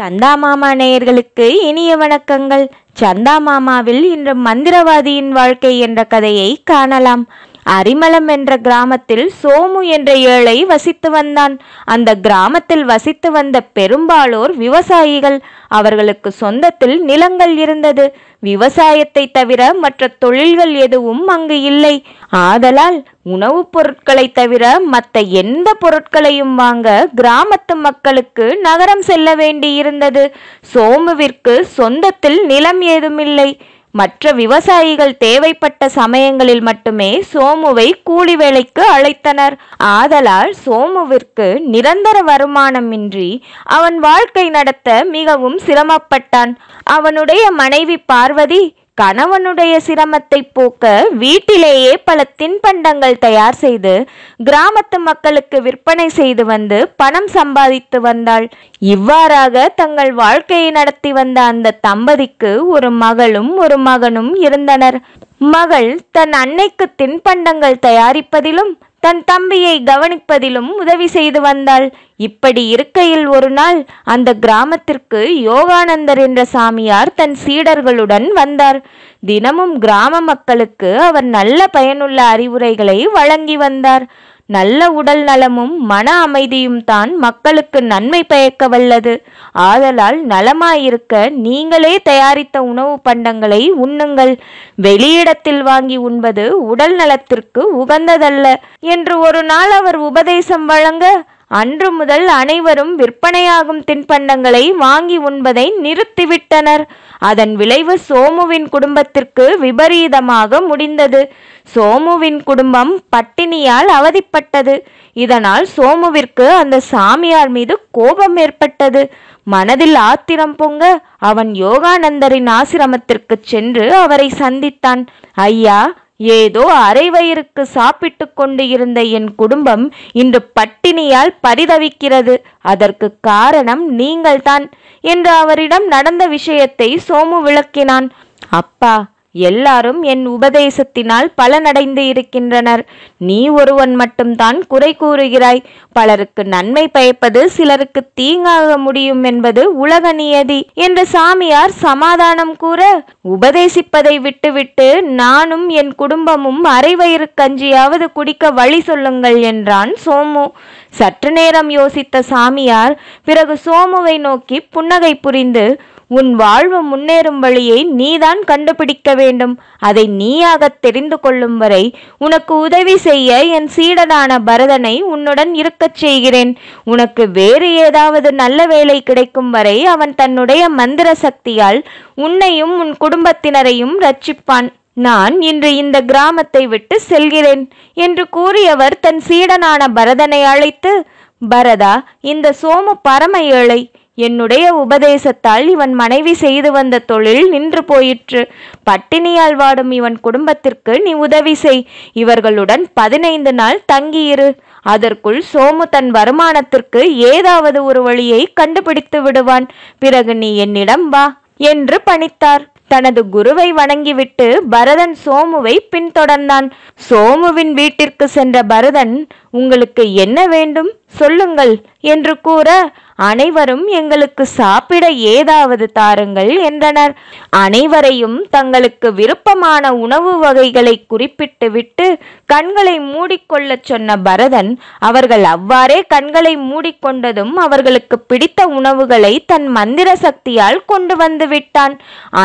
சந்தா மாமா நேயர்களுக்கு இனிய வணக்கங்கள் சந்தா மாமாவில் இன்று மந்திரவாதியின் வாழ்க்கை என்ற கதையை காணலாம் அரிமளம் என்ற கிராமத்தில் சோமு என்ற ஏழை வசித்து வந்தான் அந்த கிராமத்தில் வசித்து வந்த பெரும்பாலோர் விவசாயிகள் அவர்களுக்கு சொந்தத்தில் நிலங்கள் இருந்தது விவசாயத்தை தவிர மற்ற தொழில்கள் எதுவும் அங்கு இல்லை ஆதலால் உணவுப் பொருட்களை தவிர மற்ற எந்த பொருட்களையும் வாங்க கிராமத்து மக்களுக்கு நகரம் செல்ல வேண்டியிருந்தது சோமுவிற்கு சொந்தத்தில் நிலம் ஏதுமில்லை மற்ற விவசாயிகள் தேவைப்பட்ட சமயங்களில் மட்டுமே சோமுவை கூலி வேலைக்கு அழைத்தனர் ஆதலால் சோமுவிற்கு நிரந்தர வருமானமின்றி அவன் வாழ்க்கை நடத்த மிகவும் சிரமப்பட்டான் அவனுடைய மனைவி பார்வதி கணவனுடைய சிரமத்தை போக்க வீட்டிலேயே பல தின்பண்டங்கள் தயார் செய்து கிராமத்து மக்களுக்கு விற்பனை செய்து வந்து பணம் சம்பாதித்து வந்தாள் இவ்வாறாக தங்கள் வாழ்க்கையை நடத்தி வந்த அந்த தம்பதிக்கு ஒரு மகளும் ஒரு மகனும் இருந்தனர் மகள் தன் அன்னைக்கு தின்பண்டங்கள் தயாரிப்பதிலும் தன் தம்பியை கவனிப்பதிலும் உதவி செய்து வந்தாள் இப்படி இருக்கையில் ஒரு நாள் அந்த கிராமத்திற்கு யோகானந்தர் என்ற சாமியார் தன் சீடர்களுடன் வந்தார் தினமும் கிராம மக்களுக்கு அவர் நல்ல பயனுள்ள அறிவுரைகளை வழங்கி வந்தார் நல்ல உடல் நலமும் மன அமைதியும் தான் மக்களுக்கு நன்மை பயக்க வல்லது ஆதலால் நலமாயிருக்க நீங்களே தயாரித்த உணவு பண்டங்களை உண்ணுங்கள் வெளியிடத்தில் வாங்கி உண்பது உடல் நலத்திற்கு உகந்ததல்ல என்று ஒரு நாள் அவர் உபதேசம் வழங்க அன்று முதல் அனைவரும் விற்பனையாகும் தின்பண்டங்களை வாங்கி உண்பதை நிறுத்திவிட்டனர் அதன் விளைவு சோமுவின் குடும்பத்திற்கு விபரீதமாக முடிந்தது சோமுவின் குடும்பம் பட்டினியால் அவதிப்பட்டது இதனால் சோமுவிற்கு அந்த சாமியார் மீது கோபம் ஏற்பட்டது மனதில் ஆத்திரம் பொங்க அவன் யோகானந்தரின் ஆசிரமத்திற்கு சென்று அவரை சந்தித்தான் ஐயா ஏதோ அரை வயிறுக்கு சாப்பிட்டு கொண்டு இருந்த என் குடும்பம் இன்று பட்டினியால் பரிதவிக்கிறது அதற்கு காரணம் நீங்கள்தான் என்று அவரிடம் நடந்த விஷயத்தை சோமு விளக்கினான் அப்பா எல்லாரும் என் உபதேசத்தினால் பலனடைந்து இருக்கின்றனர் நீ ஒருவன் மட்டும்தான் குறை கூறுகிறாய் பலருக்கு நன்மை பயப்பது சிலருக்கு தீங்காக முடியும் என்பது உலக நியதி என்று சாமியார் சமாதானம் கூற உபதேசிப்பதை விட்டுவிட்டு நானும் என் குடும்பமும் அரைவயிறு கஞ்சியாவது குடிக்க வழி சொல்லுங்கள் என்றான் சோமு சற்று நேரம் யோசித்த சாமியார் பிறகு சோமுவை நோக்கி புன்னகை புரிந்து உன் வாழ்வு முன்னேறும் வழியை நீதான் கண்டுபிடிக்க வேண்டும் அதை நீயாக தெரிந்து கொள்ளும் வரை உனக்கு உதவி செய்ய என் சீடனான பரதனை உன்னுடன் இருக்கச் செய்கிறேன் உனக்கு வேறு ஏதாவது நல்ல வேலை கிடைக்கும் வரை அவன் தன்னுடைய மந்திர சக்தியால் உன்னையும் உன் குடும்பத்தினரையும் ரட்சிப்பான் நான் இன்று இந்த கிராமத்தை விட்டு செல்கிறேன் என்று கூறியவர் தன் சீடனான பரதனை அழைத்து பரதா இந்த சோமு பரம ஏழை என்னுடைய உபதேசத்தால் இவன் மனைவி செய்து வந்த தொழில் நின்று போயிற்று பட்டினியால் வாடும் இவன் குடும்பத்திற்கு நீ உதவி செய் இவர்களுடன் பதினைந்து நாள் தங்கியிரு அதற்குள் சோமு தன் வருமானத்திற்கு ஏதாவது ஒரு வழியை கண்டுபிடித்து விடுவான் பிறகு நீ என்னிடம் வா என்று பணித்தார் தனது குருவை வணங்கிவிட்டு பரதன் சோமுவை பின்தொடர்ந்தான் சோமுவின் வீட்டிற்கு சென்ற பரதன் உங்களுக்கு என்ன வேண்டும் சொல்லுங்கள் என்று கூற அனைவரும் எங்களுக்கு சாப்பிட ஏதாவது தாருங்கள் என்றனர் அனைவரையும் தங்களுக்கு விருப்பமான உணவு வகைகளை குறிப்பிட்டு விட்டு கண்களை மூடிக்கொள்ளச் சொன்ன பரதன் அவர்கள் அவ்வாறே கண்களை மூடிக்கொண்டதும் அவர்களுக்கு பிடித்த உணவுகளை தன் மந்திர சக்தியால் கொண்டு வந்து விட்டான்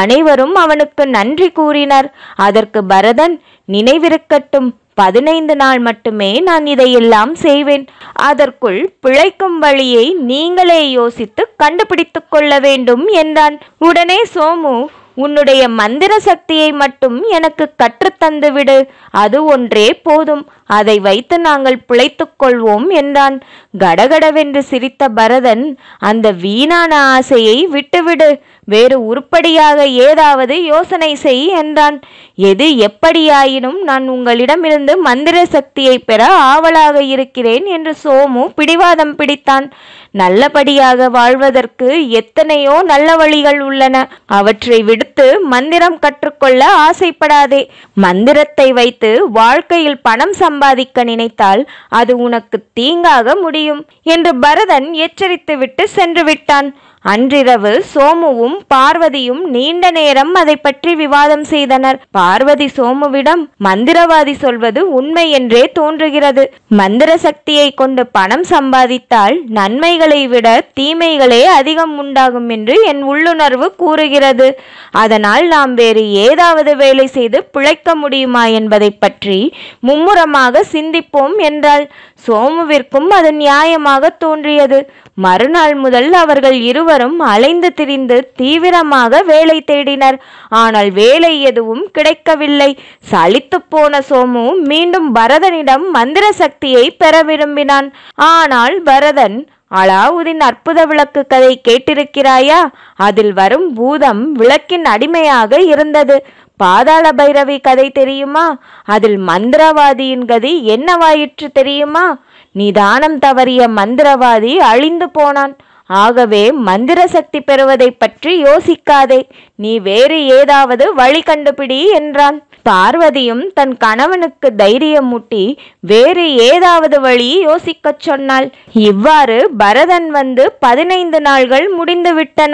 அனைவரும் அவனுக்கு நன்றி கூறினர் அதற்கு பரதன் நினைவிருக்கட்டும் பதினைந்து நாள் மட்டுமே நான் இதையெல்லாம் செய்வேன் அதற்குள் பிழைக்கும் வழியை நீங்களே யோசித்து கண்டுபிடித்துக் கொள்ள வேண்டும் என்றான் உடனே சோமு உன்னுடைய மந்திர சக்தியை மட்டும் எனக்கு கற்றுத்தந்துவிடு அது ஒன்றே போதும் அதை வைத்து நாங்கள் பிழைத்துக் கொள்வோம் என்றான் கடகடவென்று சிரித்த பரதன் அந்த வீணான ஆசையை விட்டுவிடு வேறு உருப்படியாக ஏதாவது யோசனை செய் என்றான் எது எப்படியாயினும் நான் உங்களிடமிருந்து மந்திர சக்தியை பெற ஆவலாக இருக்கிறேன் என்று சோமு பிடிவாதம் பிடித்தான் நல்லபடியாக வாழ்வதற்கு எத்தனையோ நல்ல வழிகள் உள்ளன அவற்றை விடுத்து மந்திரம் கற்றுக்கொள்ள ஆசைப்படாதே மந்திரத்தை வைத்து வாழ்க்கையில் பணம் சம்பாதிக்க நினைத்தால் அது உனக்கு தீங்காக முடியும் என்று பரதன் எச்சரித்துவிட்டு சென்று விட்டான் அன்றிரவு சோமுவும் பார்வதியும் நீண்ட நேரம் அதை பற்றி விவாதம் செய்தனர் பார்வதி சோமுவிடம் மந்திரவாதி சொல்வது உண்மை என்றே தோன்றுகிறது மந்திர சக்தியை கொண்டு பணம் சம்பாதித்தால் நன்மைகளை விட தீமைகளே அதிகம் உண்டாகும் என்று என் உள்ளுணர்வு கூறுகிறது அதனால் நாம் வேறு ஏதாவது வேலை செய்து பிழைக்க முடியுமா என்பதை பற்றி மும்முரமாக சிந்திப்போம் என்றாள் சோமுவிற்கும் அது நியாயமாக தோன்றியது மறுநாள் முதல் அவர்கள் இருவரும் அலைந்து திரிந்து தீவிரமாக வேலை தேடினர் ஆனால் வேலை எதுவும் கிடைக்கவில்லை சலித்து போன சோமு மீண்டும் பரதனிடம் மந்திர சக்தியை பெற விரும்பினான் ஆனால் பரதன் அலாவுதீன் அற்புத விளக்கு கதை கேட்டிருக்கிறாயா அதில் வரும் பூதம் விளக்கின் அடிமையாக இருந்தது பாதாள பைரவி கதை தெரியுமா அதில் மந்திரவாதியின் கதி என்னவாயிற்று தெரியுமா தானம் தவறிய மந்திரவாதி அழிந்து போனான் ஆகவே மந்திர சக்தி பெறுவதை பற்றி யோசிக்காதே நீ வேறு ஏதாவது வழி கண்டுபிடி என்றான் பார்வதியும் தன் கணவனுக்கு தைரியம் மூட்டி வேறு ஏதாவது வழி யோசிக்கச் சொன்னாள் இவ்வாறு பரதன் வந்து பதினைந்து நாள்கள் முடிந்துவிட்டன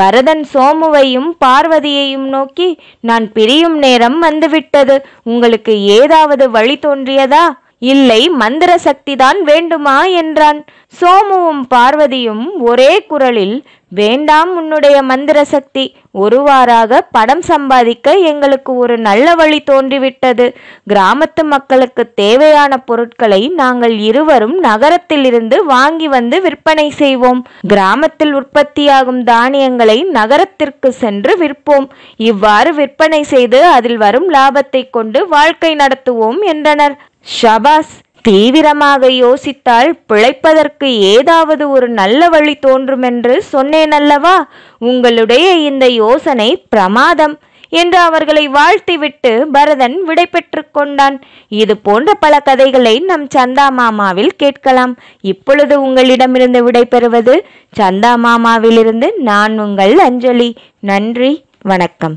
பரதன் சோமுவையும் பார்வதியையும் நோக்கி நான் பிரியும் நேரம் வந்துவிட்டது உங்களுக்கு ஏதாவது வழி தோன்றியதா இல்லை மந்திர சக்திதான் வேண்டுமா என்றான் சோமுவும் பார்வதியும் ஒரே குரலில் வேண்டாம் உன்னுடைய மந்திர சக்தி ஒருவாறாக படம் சம்பாதிக்க எங்களுக்கு ஒரு நல்ல வழி தோன்றிவிட்டது கிராமத்து மக்களுக்கு தேவையான பொருட்களை நாங்கள் இருவரும் நகரத்திலிருந்து வாங்கி வந்து விற்பனை செய்வோம் கிராமத்தில் உற்பத்தியாகும் தானியங்களை நகரத்திற்கு சென்று விற்போம் இவ்வாறு விற்பனை செய்து அதில் வரும் லாபத்தை கொண்டு வாழ்க்கை நடத்துவோம் என்றனர் ஷபாஸ் தீவிரமாக யோசித்தால் பிழைப்பதற்கு ஏதாவது ஒரு நல்ல வழி தோன்றுமென்று சொன்னேன் அல்லவா உங்களுடைய இந்த யோசனை பிரமாதம் என்று அவர்களை வாழ்த்திவிட்டு பரதன் விடை பெற்று கொண்டான் இது போன்ற பல கதைகளை நம் சந்தா மாமாவில் கேட்கலாம் இப்பொழுது உங்களிடமிருந்து விடை பெறுவது சந்தா மாமாவிலிருந்து நான் உங்கள் அஞ்சலி நன்றி வணக்கம்